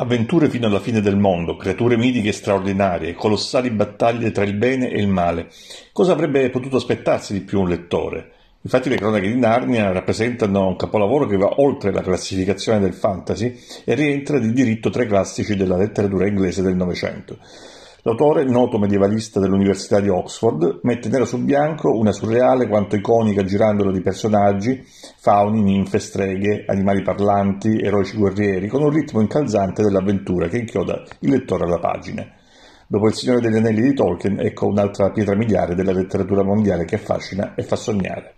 Avventure fino alla fine del mondo, creature mitiche straordinarie, colossali battaglie tra il bene e il male. Cosa avrebbe potuto aspettarsi di più un lettore? Infatti le cronache di Narnia rappresentano un capolavoro che va oltre la classificazione del fantasy e rientra di diritto tra i classici della letteratura inglese del Novecento. L'autore, noto medievalista dell'Università di Oxford, mette nero su bianco una surreale quanto iconica girandola di personaggi, fauni, ninfe, streghe, animali parlanti, eroici guerrieri, con un ritmo incalzante dell'avventura che inchioda il lettore alla pagina. Dopo Il Signore degli Anelli di Tolkien, ecco un'altra pietra miliare della letteratura mondiale che affascina e fa sognare.